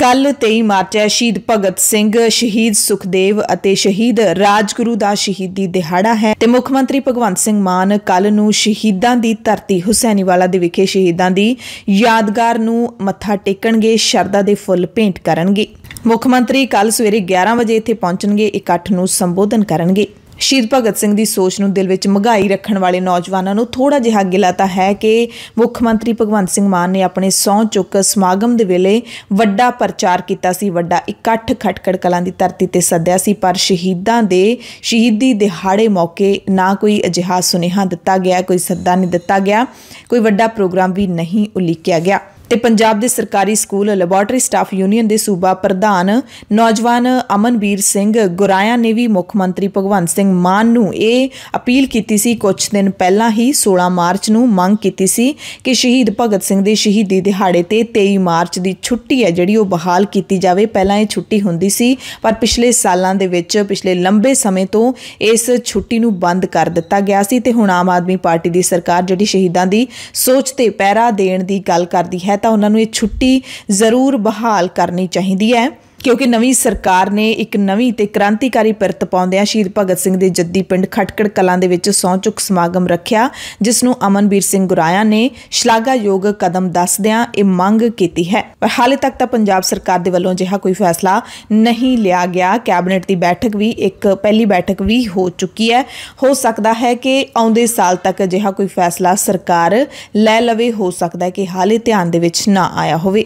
ਕੱਲ 23 ਮਾਰਚ ਹੈ ਸ਼ਹੀਦ ਭਗਤ ਸਿੰਘ ਸ਼ਹੀਦ ਸੁਖਦੇਵ ਅਤੇ ਸ਼ਹੀਦ ਰਾਜਗੁਰੂ ਦਾ ਸ਼ਹੀਦੀ ਦਿਹਾੜਾ ਹੈ ਤੇ ਮੁੱਖ ਮੰਤਰੀ ਭਗਵੰਤ ਸਿੰਘ ਮਾਨ ਕੱਲ ਨੂੰ ਸ਼ਹੀਦਾਂ ਦੀ ਧਰਤੀ ਹੁਸੈਨੀਵਾਲਾ ਦੇ ਵਿਖੇ ਸ਼ਹੀਦਾਂ ਦੀ ਯਾਦਗਾਰ ਨੂੰ ਮੱਥਾ ਟੇਕਣਗੇ ਸ਼ਰਦਾ ਦੇ ਫੁੱਲ ਭੇਂਟ ਕਰਨਗੇ ਮੁੱਖ ਮੰਤਰੀ ਕੱਲ ਸਵੇਰੇ 11 ਵਜੇ ਇੱਥੇ ਪਹੁੰਚਣਗੇ ਇਕੱਠ ਨੂੰ ਸੰਬੋਧਨ ਕਰਨਗੇ ਸ਼ਹੀਦ ਭਗਤ ਸਿੰਘ ਦੀ ਸੋਚ ਨੂੰ ਦਿਲ ਵਿੱਚ ਮਗਾਈ ਰੱਖਣ ਵਾਲੇ ਨੌਜਵਾਨਾਂ ਨੂੰ ਥੋੜਾ ਜਿਹਾ ਗਿਲਾ ਤਾਂ ਹੈ ਕਿ ਮੁੱਖ ਮੰਤਰੀ ਭਗਵੰਤ ਸਿੰਘ ਮਾਨ ਨੇ ਆਪਣੇ ਸੌਂ ਚੁੱਕ ਸਮਾਗਮ ਦੇ ਵੇਲੇ ਵੱਡਾ ਪ੍ਰਚਾਰ ਕੀਤਾ ਸੀ ਵੱਡਾ ਇਕੱਠ ਖਟਕੜ ਕਲਾਂ ਦੀ ਧਰਤੀ ਤੇ ਸੱਦਿਆ ਸੀ ਪਰ ਸ਼ਹੀਦਾਂ ਦੇ ਸ਼ਹੀਦੀ ਦਿਹਾੜੇ ਮੌਕੇ ਨਾ ਕੋਈ ਅਜਿਹਾ ਸੁਨੇਹਾ ਦਿੱਤਾ ਗਿਆ ਕੋਈ ਸੱਦਾ ਨਹੀਂ ਦਿੱਤਾ ਗਿਆ ਕੋਈ ਵੱਡਾ ਪ੍ਰੋਗਰਾਮ ਵੀ ਨਹੀਂ ਉਲੀਕਿਆ ਗਿਆ ਤੇ ਪੰਜਾਬ ਦੇ ਸਰਕਾਰੀ ਸਕੂਲ ਲੈਬੋਰਟਰੀ ਸਟਾਫ ਯੂਨੀਅਨ ਦੇ ਸੂਬਾ ਪ੍ਰਧਾਨ ਨੌਜਵਾਨ ਅਮਨਵੀਰ ਸਿੰਘ ਗੁਰਾਇਆ ਨੇ ਵੀ ਮੁੱਖ ਮੰਤਰੀ ਭਗਵੰਤ ਸਿੰਘ ਮਾਨ ਨੂੰ ਇਹ ਅਪੀਲ ਕੀਤੀ ਸੀ ਕੁਝ ਦਿਨ ਪਹਿਲਾਂ ਹੀ 16 ਮਾਰਚ ਨੂੰ ਮੰਗ ਕੀਤੀ ਸੀ ਕਿ ਸ਼ਹੀਦ ਭਗਤ ਸਿੰਘ ਦੇ ਸ਼ਹੀਦੀ ਦਿਹਾੜੇ ਤੇ 23 ਮਾਰਚ ਦੀ ਛੁੱਟੀ ਹੈ ਜਿਹੜੀ ਉਹ ਬਹਾਲ ਕੀਤੀ ਜਾਵੇ ਪਹਿਲਾਂ ਇਹ ਛੁੱਟੀ ਹੁੰਦੀ ਸੀ ਪਰ ਪਿਛਲੇ ਸਾਲਾਂ ਦੇ ਵਿੱਚ ਪਿਛਲੇ ਲੰਬੇ ਸਮੇਂ ਤੋਂ ਇਸ ਛੁੱਟੀ ਨੂੰ ਬੰਦ ਕਰ ਦਿੱਤਾ ਗਿਆ ਸੀ ਤੇ ਹੁਣ ਆਮ ਆਦਮੀ ਪਾਰਟੀ ਦੀ ਸਰਕਾਰ ਜਿਹੜੀ ਸ਼ਹੀਦਾਂ ਦੀ ਸੋਚ ਤੇ ਪੈਰਾ ਦੇਣ ਦੀ ਗੱਲ ਕਰਦੀ ਹੈ ਤਾਂ ਉਹਨਾਂ ਨੂੰ ਇਹ ਛੁੱਟੀ ਜ਼ਰੂਰ ਬਹਾਲ ਕਰਨੀ ਚਾਹੀਦੀ ਹੈ ਕਿਉਂਕਿ ਨਵੀਂ ਸਰਕਾਰ ਨੇ ਇੱਕ ਨਵੀਂ ਤੇ ਕ੍ਰਾਂਤੀਕਾਰੀ ਪਿਰਤ ਪਾਉਂਦਿਆਂ ਸ਼ਹੀਦ ਭਗਤ ਸਿੰਘ ਦੇ ਜੱਦੀ ਪਿੰਡ ਖਟਕੜ ਕਲਾਂ ਦੇ ਵਿੱਚ ਸੌਂਚੁਕ ਚੁੱਕ ਸਮਾਗਮ ਰੱਖਿਆ ਜਿਸ ਨੂੰ ਅਮਨਵੀਰ ਸਿੰਘ ਗੁਰਾਇਆ ਨੇ ਸ਼ਲਾਘਾਯੋਗ ਕਦਮ ਦੱਸਦਿਆਂ ਇਹ ਮੰਗ ਕੀਤੀ ਹੈ ਪਰ ਹਾਲੇ ਤੱਕ ਤਾਂ ਪੰਜਾਬ ਸਰਕਾਰ ਦੇ ਵੱਲੋਂ ਅਜਿਹਾ ਕੋਈ ਫੈਸਲਾ ਨਹੀਂ ਲਿਆ ਗਿਆ ਕੈਬਨਿਟ ਦੀ ਬੈਠਕ ਵੀ ਇੱਕ ਪਹਿਲੀ ਬੈਠਕ ਵੀ ਹੋ ਚੁੱਕੀ ਹੈ ਹੋ ਸਕਦਾ ਹੈ ਕਿ ਆਉਂਦੇ ਸਾਲ ਤੱਕ ਅਜਿਹਾ ਕੋਈ ਫੈਸਲਾ ਸਰਕਾਰ ਲੈ ਲਵੇ ਹੋ ਸਕਦਾ ਹੈ ਕਿ ਹਾਲੇ ਧਿਆਨ ਦੇ ਵਿੱਚ ਨਾ ਆਇਆ ਹੋਵੇ